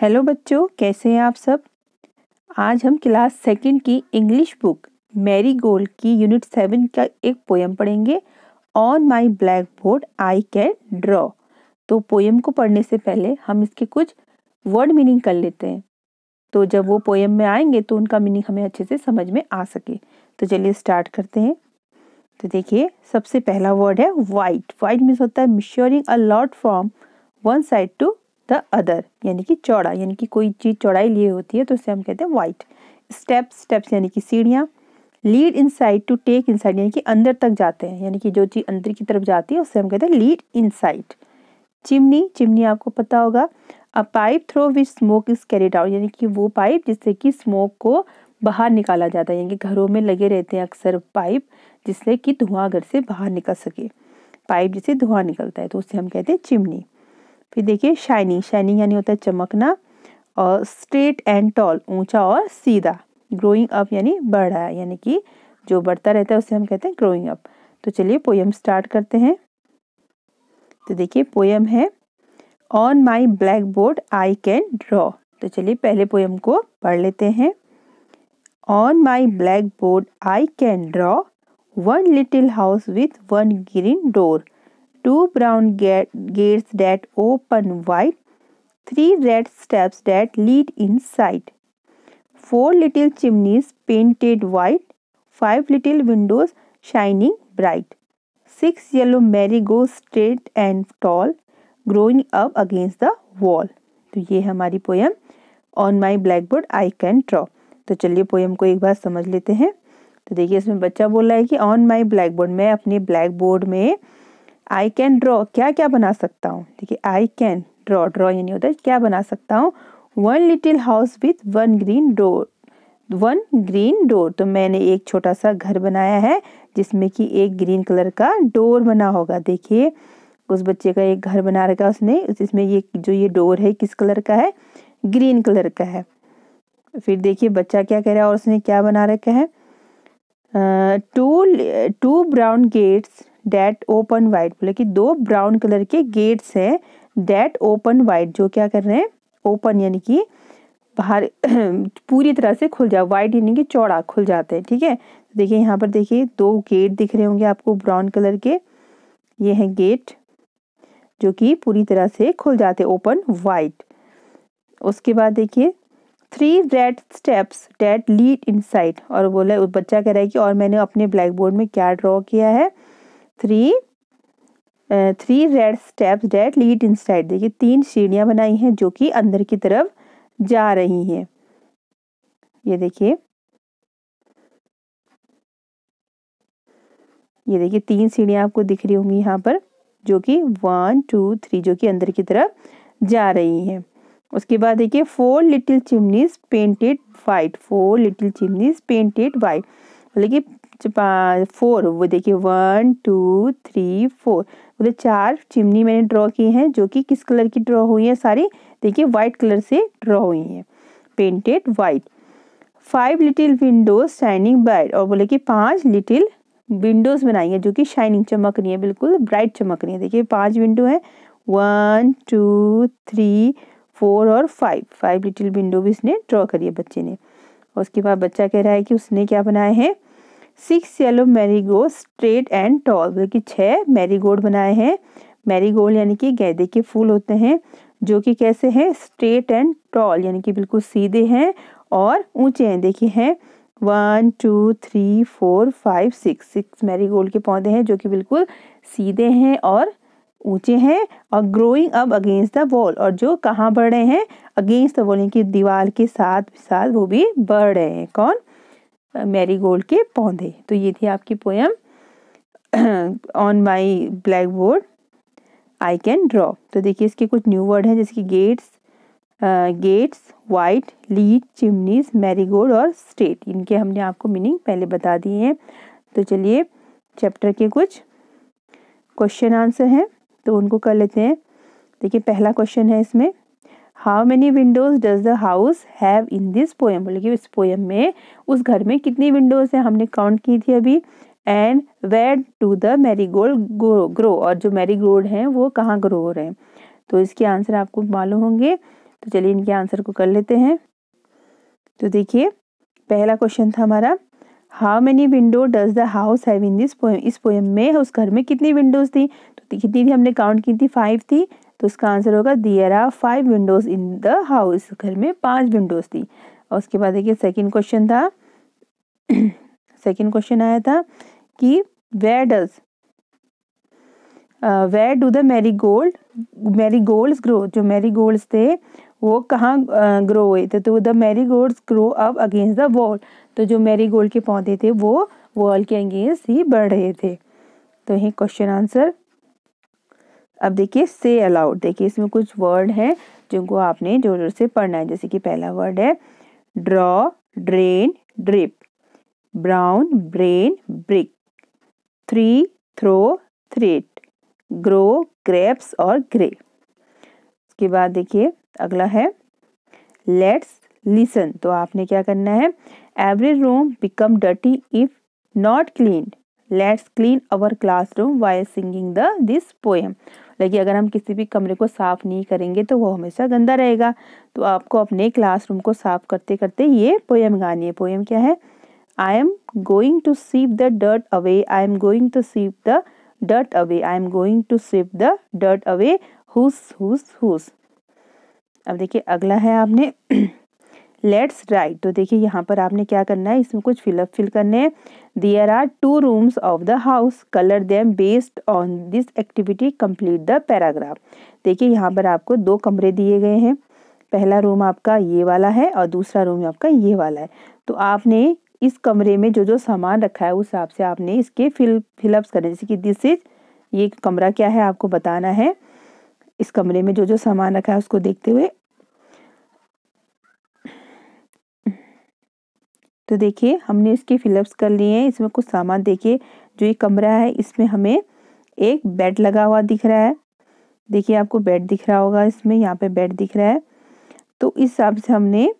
Hello बच्चों कैसे हैं आप सब आज हम क्लास सेकंड की इंग्लिश बुक मैरी गोल्ड की यूनिट सेवन का एक पोयम पढ़ेंगे on my blackboard I can draw तो पोयम को पढ़ने से पहले हम इसके कुछ वर्ड मीनिंग कर लेते हैं तो जब वो पोयम में आएंगे तो उनका मीनिंग हमें अच्छे से समझ में आ सके तो चलिए स्टार्ट करते हैं तो देखिए सबसे पहला वर्ड है वाइट वाइट मीन्स होता है measuring a lot from one side to the other यानी कि चौड़ा यानी कि कोई चीज़ चौड़ाई लिए होती है तो उसे हम कहते हैं वाइट स्टेप स्टेप्स यानी कि सीढ़ियाँ lead inside to take inside यानी कि अंदर तक जाते हैं यानी कि जो चीज़ अंदर की तरफ जाती है उससे हम कहते हैं lead inside chimney chimney आपको पता होगा a pipe through which smoke is carried out यानी कि वो पाइप जिससे कि स्मोक को बाहर निकाला जाता है यानी कि घरों में लगे रहते हैं अक्सर पाइप जिससे कि धुआं घर से बाहर निकल सके पाइप जिससे धुआं निकलता है तो उससे हम कहते हैं चिमनी फिर देखिए शाइनी शाइनिंग यानी होता है चमकना और स्ट्रेट एंड टॉल ऊंचा और सीधा ग्रोइंग अप यानी बढ़ रहा है यानी कि जो बढ़ता रहता है उसे हम कहते हैं ग्रोइंग अप तो चलिए पोयम स्टार्ट करते हैं तो देखिए पोयम है on my blackboard I can draw तो चलिए पहले पोयम को पढ़ लेते हैं on my blackboard I can draw one little house with one green door two brown gates that open wide, three red steps that lead inside, four little chimneys painted white, five little windows shining bright, six yellow marigolds straight and tall, growing up against the wall. तो ये हमारी poem on my blackboard I can draw तो चलिए poem को एक बार समझ लेते हैं तो देखिए इसमें बच्चा बोल रहा है कि ऑन माई ब्लैक बोर्ड मैं अपने ब्लैक बोर्ड में आई कैन ड्रॉ क्या क्या बना सकता हूँ देखिए आई कैन ड्रॉ ड्रॉ यानी होता है क्या बना सकता हूँ one little house with one green door one green door तो मैंने एक छोटा सा घर बनाया है जिसमें कि एक ग्रीन कलर का डोर बना होगा देखिए उस बच्चे का एक घर बना रखा उसने इसमें ये जो ये डोर है किस कलर का है ग्रीन कलर का है फिर देखिए बच्चा क्या कह रहा है और उसने क्या बना रखा है two two brown gates that open wide बोले कि दो ब्राउन कलर के गेट्स हैं डेट ओपन वाइड जो क्या कर रहे हैं ओपन यानी कि बाहर पूरी तरह से खुल जाए वाइड यानी कि चौड़ा खुल जाते हैं ठीक है देखिए यहाँ पर देखिए दो गेट दिख रहे होंगे आपको ब्राउन कलर के ये हैं गेट जो कि पूरी तरह से खुल जाते ओपन वाइड उसके बाद देखिए three red steps that lead inside और बोले बच्चा कह रहा है कि और मैंने अपने ब्लैक बोर्ड में क्या ड्रॉ किया है three three red steps that lead side देखिए तीन सीढ़ियाँ बनाई हैं जो कि अंदर की तरफ जा रही हैं ये देखिए ये देखिए तीन सीढ़ियां आपको दिख रही होंगी यहाँ पर जो कि वन टू थ्री जो कि अंदर की तरफ जा रही हैं उसके बाद देखिए four little chimneys painted white four little chimneys painted white कि फोर वो देखिए वन टू थ्री फोर मतलब चार चिमनी मैंने ड्रॉ की हैं जो कि किस कलर की ड्रॉ हुई है सारी देखिए वाइट कलर से ड्रॉ हुई हैं painted white five little windows shining bright और बोले कि पांच लिटिल विंडोज बनाई हैं जो कि शाइनिंग चमक रही है बिल्कुल ब्राइट चमक रही है देखिए पांच विंडो हैं वन टू थ्री फोर और फाइव फाइव लिटिल विंडो भी इसने ड्रॉ करी है बच्चे ने उसके बाद बच्चा कह रहा है कि उसने क्या बनाए हैं six yellow marigold straight and tall जो कि छः मैरीगोल्ड बनाए हैं मैरीगोल्ड यानी कि गेंदे के फूल होते हैं जो कि कैसे हैं स्ट्रेट एंड टॉल यानी कि बिल्कुल सीधे हैं और ऊंचे हैं देखिए हैं one two three four five six six marigold के पौधे हैं जो कि बिल्कुल सीधे हैं और ऊंचे हैं और growing up against the wall और जो कहाँ बढ़ रहे हैं अगेंस्ट द वॉल यानी कि दीवार के साथ साथ वो भी बढ़ रहे हैं कौन मैरी गोल्ड के पौधे तो ये थी आपकी poem on my blackboard I can draw तो देखिए इसके कुछ न्यू वर्ड हैं जैसे कि gates gates wide lead chimneys marigold और स्टेट इनके हमने आपको मीनिंग पहले बता दिए हैं तो चलिए चैप्टर के कुछ क्वेश्चन आंसर हैं तो उनको कर लेते हैं देखिए पहला क्वेश्चन है इसमें how many windows does the house have in this poem बोले कि इस पोएम में उस घर में कितनी विंडोज़ हैं हमने काउंट की थी अभी and where do the marigold grow और जो मेरी गोल्ड हैं वो कहाँ ग्रो हो रहे हैं तो इसके आंसर आपको मालूम होंगे तो चलिए इनके आंसर को कर लेते हैं तो देखिए पहला क्वेश्चन था हमारा how many window does the house have in this poem इस पोएम में उस घर में कितनी विंडोज़ थी तो कितनी थी हमने काउंट की थी फाइव थी तो इसका आंसर होगा there are five windows in the house घर में पांच विंडोज थी और उसके बाद देखिए सेकंड क्वेश्चन था सेकंड क्वेश्चन आया था कि where does where do the marigold marigolds grow जो मैरी गोल्ड्स थे वो कहाँ ग्रो uh, हुए थे तो the marigold grow up against the wall तो जो मैरी गोल्ड के पौधे थे वो वॉल के अगेंस्ट ही बढ़ रहे थे तो यही क्वेश्चन आंसर अब देखिए से अलाउड देखिए इसमें कुछ वर्ड हैं जिनको आपने जोर जोर से पढ़ना है जैसे कि पहला वर्ड है draw drain drip brown brain brick three throw threat grow grapes और ग्रे उसके बाद देखिए अगला है लेट्स लिसन तो आपने क्या करना है every room become dirty if not clean let's clean our classroom by singing the this poem लेकिन अगर हम किसी भी कमरे को साफ़ नहीं करेंगे तो वो हमेशा गंदा रहेगा तो आपको अपने क्लासरूम को साफ़ करते करते ये पोएम गानी है पोएम क्या है I am going to sweep the dirt away I am going to sweep the dirt away I am going to sweep the dirt away हुस हुस हुस अब देखिए अगला है आपने लेट्स राइट तो देखिए यहाँ पर आपने क्या करना है इसमें कुछ फिलअप फिल करने हैं there are two rooms of the house colour them based on this activity complete the paragraph देखिए यहाँ पर आपको दो कमरे दिए गए हैं पहला रूम आपका ये वाला है और दूसरा रूम आपका ये वाला है तो आपने इस कमरे में जो जो सामान रखा है उस हिसाब से आपने इसके फिल फिलअप्स करने जैसे कि दिस इज ये कमरा क्या है आपको बताना है इस कमरे में जो जो सामान रखा है उसको देखते हुए तो देखिए हमने इसके फिलअप्स कर लिए हैं इसमें कुछ सामान देखिए जो ये कमरा है इसमें हमें एक बेड लगा हुआ दिख रहा है देखिए आपको बेड दिख रहा होगा इसमें यहाँ पे बेड दिख रहा है तो इस हिसाब से हमने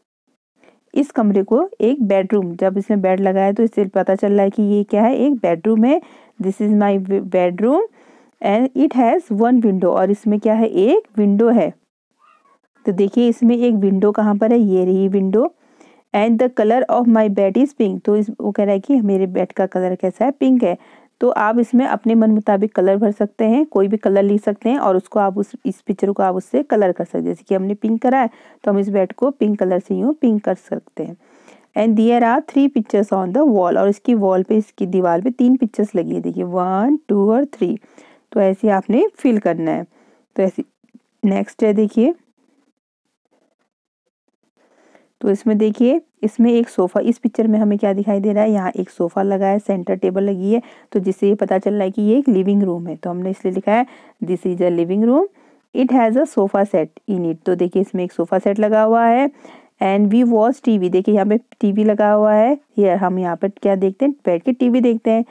इस कमरे को एक बेडरूम जब इसमें बेड लगा है तो इससे पता चल रहा है कि ये क्या है एक बेडरूम है this is my bedroom and it has one window और इसमें क्या है एक विंडो है तो देखिए इसमें एक विंडो कहाँ पर है ये रही window and the colour of my bed is pink तो इस वो कह रहा है कि मेरे बेड का कलर कैसा है पिंक है तो आप इसमें अपने मन मुताबिक कलर भर सकते हैं कोई भी कलर ले सकते हैं और उसको आप उस इस पिक्चर को आप उससे कलर कर सकते हैं जैसे कि हमने पिंक करा है तो हम इस बेड को पिंक कलर से यूँ पिंक कर सकते हैं and there are three pictures on the wall और इसकी वॉल पे इसकी दीवार पे तीन पिक्चर्स लगी है देखिए वन टू और थ्री तो ऐसे आपने फिल करना है तो ऐसे नेक्स्ट है देखिए तो इसमें देखिए इसमें एक सोफा इस पिक्चर में हमें क्या दिखाई दे रहा है यहाँ एक सोफा लगा है सेंटर टेबल लगी है तो जिससे ये पता चल रहा है कि ये एक लिविंग रूम है तो हमने इसलिए लिखा है this is a living room it has a sofa set in it तो देखिए इसमें एक सोफा सेट लगा हुआ है एंड वी वॉच टीवी देखिए यहाँ पे टीवी लगा हुआ है ये हम यहाँ पे क्या देखते हैं बैठ के टीवी देखते हैं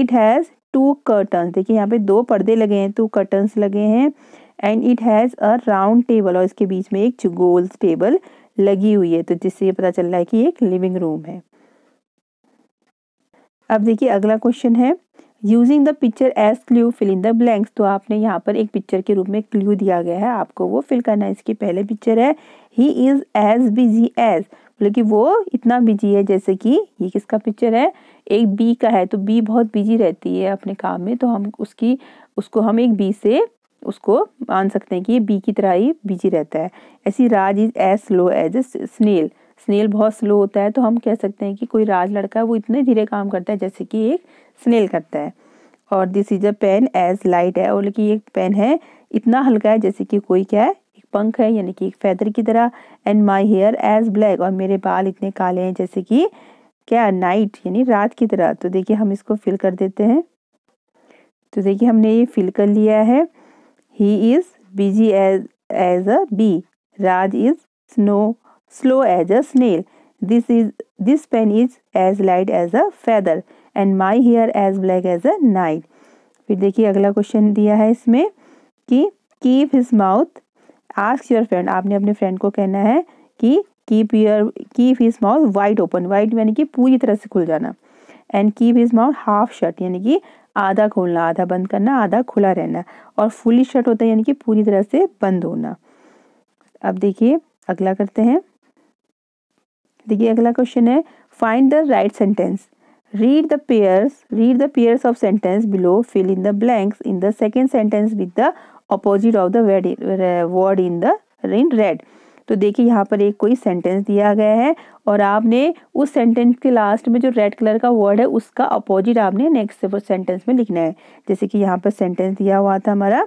इट हैज़ टू कर्टन देखिए यहाँ पे दो पर्दे लगे हैं टू कर्टन लगे हैं and it has a round table और इसके बीच में एक गोल्स टेबल लगी हुई है तो जिससे ये पता चल रहा है कि एक लिविंग रूम है अब देखिए अगला क्वेश्चन है using the picture as clue fill in the blanks तो आपने यहाँ पर एक पिक्चर के रूप में क्ल्यू दिया गया है आपको वो फिल करना है इसकी पहले पिक्चर है he is as busy as मतलब कि वो इतना बिजी है जैसे कि ये किसका पिक्चर है एक बी का है तो बी बहुत बिजी रहती है अपने काम में तो हम उसकी उसको हम एक बी से उसको मान सकते हैं कि ये बी की तरह ही बिजी रहता है ऐसी Raj is as slow as a snail snail बहुत स्लो होता है तो हम कह सकते हैं कि कोई राज लड़का है वो इतने धीरे काम करता है जैसे कि एक स्नेल करता है और this is a pen as light है और लेकिन ये पेन है इतना हल्का है जैसे कि कोई क्या है एक पंख है यानी कि एक फैदर की तरह and my hair as black और मेरे बाल इतने काले हैं जैसे कि क्या नाइट यानी रात की तरह तो देखिए हम इसको फिल कर देते हैं तो देखिए हमने ये फिल कर लिया है He is busy as, as a bee. Raj is snow, slow as a snail. This is this pen is as light as a feather and my hair as black as a night. फिर देखिए अगला question दिया है इसमें कि keep his mouth ask your friend आपने अपने friend को कहना है कि keep your keep his mouth wide open wide यानी कि पूरी तरह से खुल जाना and keep his mouth half shut यानी कि आधा खोलना आधा बंद करना आधा खुला रहना और फुली शर्ट होता है यानी कि पूरी तरह से बंद होना अब देखिए अगला करते हैं देखिए अगला क्वेश्चन है find the right sentence read the pairs read the pairs of sentence below fill in the blanks in the second sentence with the opposite of the word in the in red तो देखिए यहाँ पर एक कोई sentence दिया गया है और आपने उस सेंटेंस के लास्ट में जो रेड कलर का वर्ड है उसका अपोजिट आपने नेक्स्ट सेंटेंस में लिखना है जैसे कि यहाँ पर सेंटेंस दिया हुआ था हमारा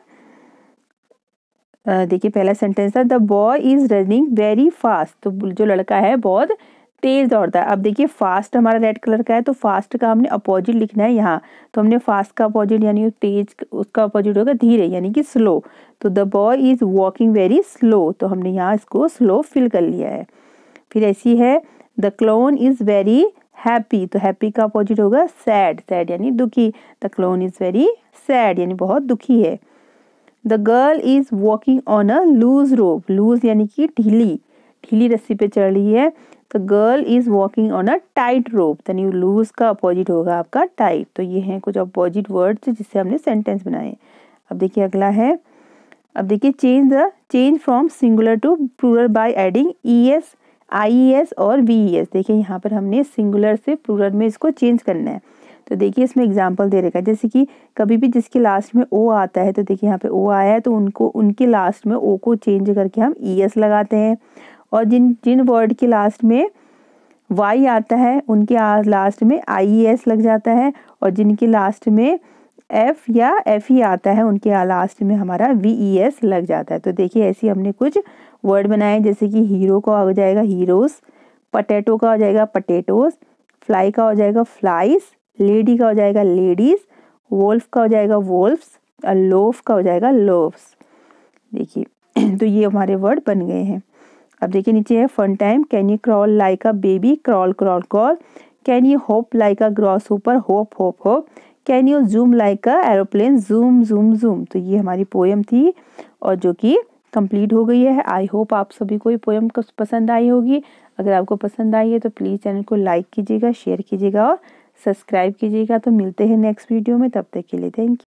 देखिए पहला सेंटेंस था the boy is running very fast तो जो लड़का है बहुत तेज़ दौड़ता है अब देखिए फास्ट हमारा रेड कलर का है तो फास्ट का हमने अपोजिट लिखना है यहाँ तो हमने फास्ट का अपोजिट यानी तेज उसका अपोजिट होगा धीरे यानी कि स्लो तो the boy is walking very slow तो हमने यहाँ इसको स्लो फिल कर लिया है फिर ऐसी है the clown is very happy तो हैप्पी का अपोजिट होगा सैड सैड यानी दुखी the clown is very sad यानी बहुत दुखी है the girl is walking on a loose rope loose यानी कि ढीली ढीली रस्सी पे चल रही है the girl is walking on a tight rope यानी लूज का अपोजिट होगा आपका टाइट तो ये हैं कुछ अपोजिट वर्ड्स जिससे हमने सेंटेंस बनाए अब देखिए अगला है अब देखिए change the change from singular to plural by adding E S I S और वी ई एस देखिए यहाँ पर हमने सिंगुलर से प्लूरल में इसको चेंज करना है तो देखिए इसमें एग्जाम्पल दे रखा है जैसे कि कभी भी जिसके लास्ट में ओ आता है तो देखिए यहाँ पे ओ आया है तो उनको उनके लास्ट में ओ को चेंज करके हम ई एस लगाते हैं और जिन जिन वर्ड के लास्ट में वाई आता है उनके लास्ट में आई एस e लग जाता है और जिनके लास्ट में एफ या एफ ई e आता है उनके लास्ट में हमारा वी ई एस लग जाता है तो देखिए ऐसी हमने कुछ वर्ड बनाए जैसे कि हीरो का हो जाएगा हीरोज़ पटेटो का हो जाएगा पटेटोज फ्लाई का हो जाएगा फ्लाइज लेडी का हो जाएगा लेडीज़ वोल्फ का हो जाएगा वोल्फ्स और लोफ का हो जाएगा लोफ्स देखिए तो ये हमारे वर्ड बन गए हैं अब देखिए नीचे है fun time can you crawl like a baby crawl crawl crawl can you hop like a grasshopper hop hop hop can you zoom like a aeroplane zoom zoom zoom तो ये हमारी पोएम थी और जो कि complete हो गई है आई होप आप सभी को ये पोएम पसंद आई होगी अगर आपको पसंद आई है तो प्लीज़ चैनल को लाइक कीजिएगा शेयर कीजिएगा और सब्सक्राइब कीजिएगा तो मिलते हैं नेक्स्ट वीडियो में तब तक के लिए थैंक यू